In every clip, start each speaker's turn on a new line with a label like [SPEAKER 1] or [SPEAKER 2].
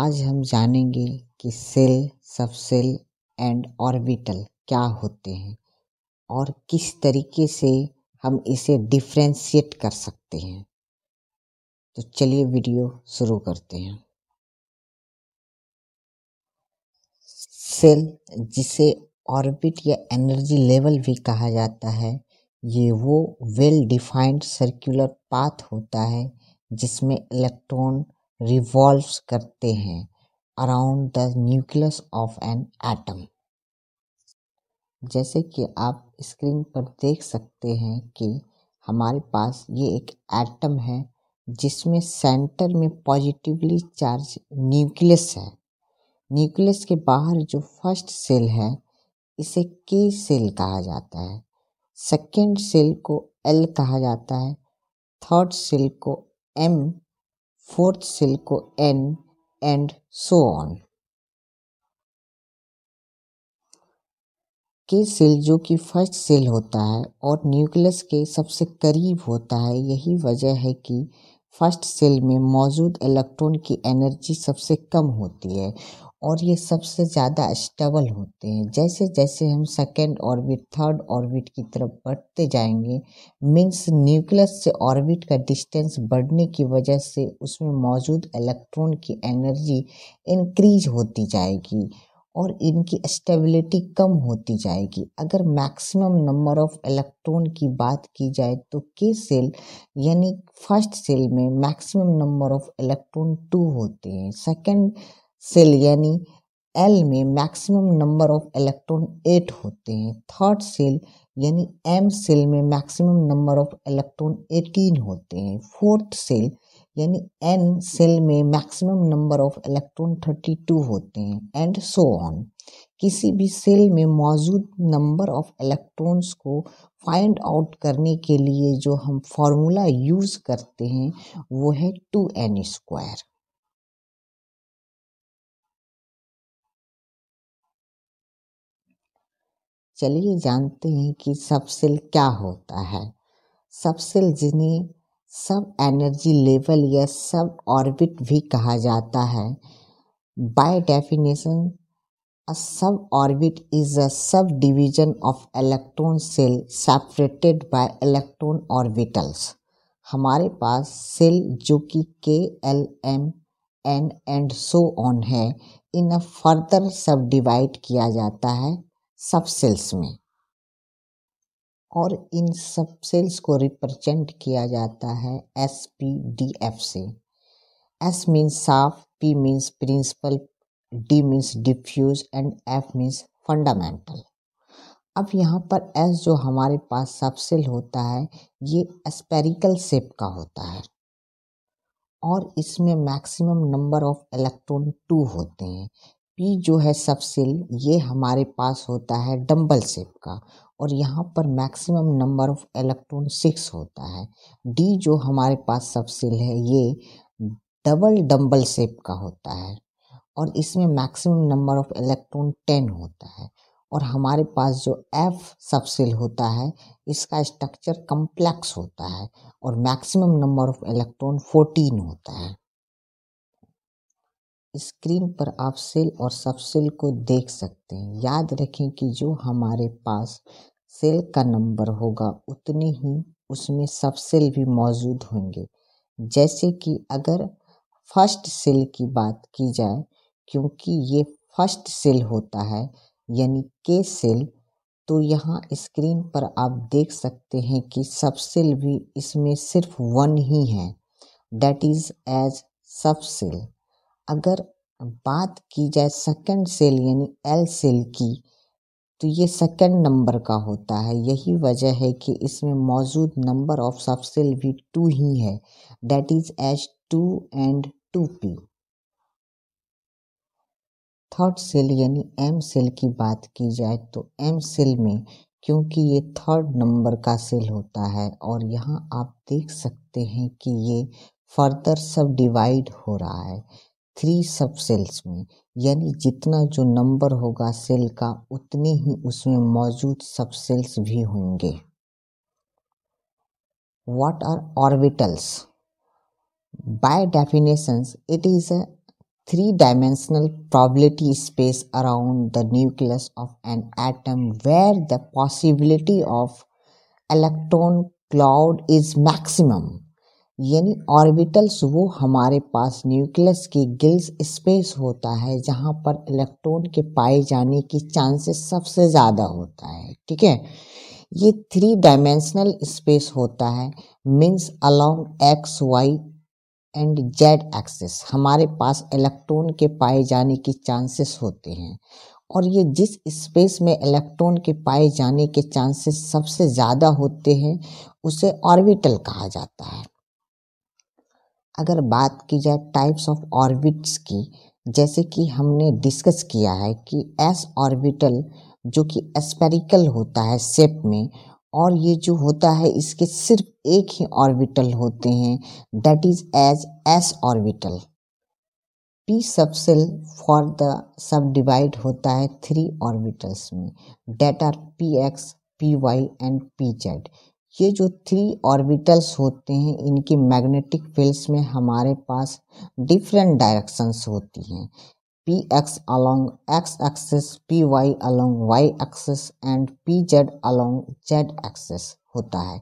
[SPEAKER 1] आज हम जानेंगे कि सेल सबसेल एंड ऑर्बिटल क्या होते हैं और किस तरीके से हम इसे डिफ्रेंशिएट कर सकते हैं तो चलिए वीडियो शुरू करते हैं सेल जिसे ऑर्बिट या एनर्जी लेवल भी कहा जाता है ये वो वेल डिफाइंड सर्कुलर पाथ होता है जिसमें इलेक्ट्रॉन रिवॉल्व्स करते हैं around the nucleus of an atom जैसे कि आप स्क्रीन पर देख सकते हैं कि हमारे पास ये एक एटम है जिसमें सेंटर में पॉजिटिवली चार्ज न्यूक्लियस है न्यूक्लियस के बाहर जो फर्स्ट सेल है इसे के सेल कहा जाता है सेकेंड सेल को एल कहा जाता है थर्ड सेल को एम fourth cell को N and so on K shell जो कि फर्स्ट सेल होता है और न्यूक्लियस के सबसे करीब होता है यही वजह है कि फर्स्ट सेल में मौजूद इलेक्ट्रॉन की एनर्जी सबसे कम होती है और ये सबसे ज़्यादा स्टेबल होते हैं जैसे जैसे हम सेकेंड ऑर्बिट थर्ड ऑर्बिट की तरफ बढ़ते जाएंगे मीन्स न्यूक्लियस से ऑर्बिट का डिस्टेंस बढ़ने की वजह से उसमें मौजूद इलेक्ट्रॉन की एनर्जी इंक्रीज होती जाएगी और इनकी स्टेबिलिटी कम होती जाएगी अगर मैक्सिमम नंबर ऑफ इलेक्ट्रॉन की बात की जाए तो के सेल यानी फर्स्ट सेल में maximum number of electron two होते हैं सेकंड सेल यानी एल में maximum number of electron eight होते हैं थर्ड सेल यानी एम सेल में maximum number of electron eighteen होते हैं फोर्थ सेल यानी एन सेल में maximum number of electron thirty two होते हैं एंड सो ऑन किसी भी सेल में मौजूद नंबर ऑफ इलेक्ट्रॉन्स को फाइंड आउट करने के लिए जो हम फार्मूला यूज़ करते हैं वो है टू एन स्क्वायर चलिए जानते हैं कि सब सेल क्या होता है सब सेल जिन्हें सब एनर्जी लेवल या सब ऑर्बिट भी कहा जाता है बाय डेफिनेशन अ सब orbit is a subdivision of electron shell separated by electron orbitals हमारे पास सेल जो कि K L M N and so on है इन्हें फर्दर सब डिवाइड किया जाता है सब सेल्स में और इन सब सेल्स को रिप्रेजेंट किया जाता है एस पी डी एफ से S means sharp P means principal D means diffuse and F means fundamental अब यहाँ पर एस जो हमारे पास सबसेल होता है ये एस्पेरिकल शेप का होता है और इसमें maximum number of electron two होते हैं पी जो है सबसेल ये हमारे पास होता है डम्बल सेप का और यहाँ पर maximum number of electron six होता है डी जो हमारे पास सबसेल है ये डबल डम्बल सेप का होता है और इसमें maximum number of electron ten होता है और हमारे पास जो एफ सबसेल होता है इसका स्ट्रक्चर कम्प्लेक्स होता है और maximum number of electron fourteen होता है स्क्रीन पर आप सेल और सेल को देख सकते हैं याद रखें कि जो हमारे पास सेल का नंबर होगा उतने ही उसमें सबसेल भी मौजूद होंगे जैसे कि अगर फर्स्ट सेल की बात की जाए क्योंकि ये फर्स्ट सेल होता है यानी के सेल तो यहाँ स्क्रीन पर आप देख सकते हैं कि सबसेल भी इसमें सिर्फ वन ही है दैट इज़ एज सेल अगर बात की जाए सेकंड सेल यानी एल सेल की तो ये सेकंड नंबर का होता है यही वजह है कि इसमें मौजूद नंबर ऑफ सब सेल भी टू ही है that is H two and two P third shell यानी एम सेल की बात की जाए तो एम सेल में क्योंकि ये थर्ड नंबर का सेल होता है और यहाँ आप देख सकते हैं कि ये फर्दर सब डिवाइड हो रहा है थ्री सब सेल्स में यानी जितना जो नंबर होगा सेल का उतने ही उसमें मौजूद सब सेल्स भी होंगे what are orbitals by definition it is a three dimensional probability space around the nucleus of an atom where the possibility of electron cloud is maximum यानी ऑर्बिटल्स वो हमारे पास न्यूक्लियस के गिल्स स्पेस होता है जहाँ पर इलेक्ट्रॉन के पाए जाने की चांसेस सबसे ज़्यादा होता है ठीक है ये थ्री डायमेंशनल स्पेस होता है means along X Y and Z axes हमारे पास इलेक्ट्रॉन के पाए जाने की चांसेस होते हैं और ये जिस स्पेस में इलेक्ट्रॉन के पाए जाने के चांसेस सबसे ज़्यादा होते हैं उसे ऑर्बिटल कहा जाता है अगर बात की जाए टाइप्स ऑफ ऑर्बिट्स की जैसे कि हमने डिस्कस किया है कि एस ऑर्बिटल जो कि एस्पेरिकल होता है सेप में और ये जो होता है इसके सिर्फ एक ही ऑर्बिटल होते हैं that is as S orbital P subshell for the subdivide होता है थ्री ऑर्बिटल्स में that are P X P Y and P Z ये जो थ्री ऑर्बिटल्स होते हैं इनकी मैग्नेटिक फील्ड्स में हमारे पास डिफरेंट डायरेक्शंस होती हैं P X along X axes P Y along Y axes and P Z along Z axes होता है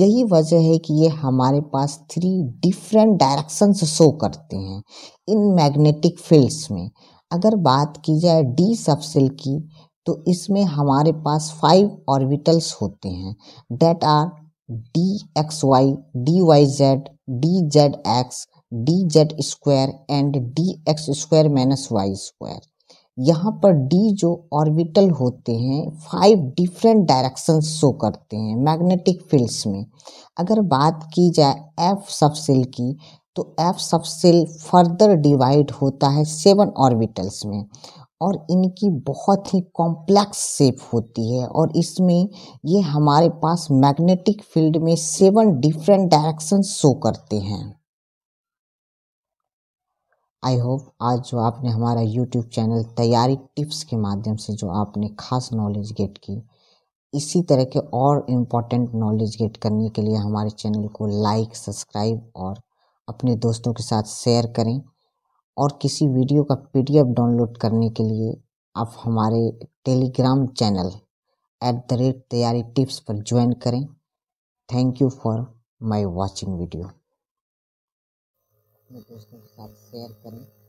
[SPEAKER 1] यही वजह है कि ये हमारे पास थ्री डिफरेंट डायरेक्शंस शो करते हैं इन मैग्नेटिक फील्ड्स में अगर बात की जाए डी सबसेल की तो इसमें हमारे पास फाइव ऑर्बिटल्स होते हैं that are D X Y D Y Z D Z X D Z square and D X square minus Y square यहाँ पर डी जो ऑर्बिटल होते हैं फाइव डिफरेंट डायरेक्शन शो करते हैं मैग्नेटिक फील्ड्स में अगर बात की जाए एफ सबसेल की तो एफ सबसेल फर्दर डिवाइड होता है सेवन ऑर्बिटल्स में और इनकी बहुत ही कॉम्प्लेक्स शेप होती है और इसमें ये हमारे पास मैग्नेटिक फील्ड में सेवन डिफरेंट डायरेक्शन शो करते हैं आई होप आज जो आपने हमारा यूट्यूब चैनल तैयारी टिप्स के माध्यम से जो आपने खास नॉलेज गेट की इसी तरह के और इम्पॉर्टेंट नॉलेज गेट करने के लिए हमारे चैनल को लाइक सब्सक्राइब और अपने दोस्तों के साथ शेयर करें और किसी वीडियो का पीडीएफ डाउनलोड करने के लिए आप हमारे Telegram channel at the rate तैयारी टिप्स पर ज्वाइन करें thank you for my watching video अपने दोस्तों के साथ शेयर करें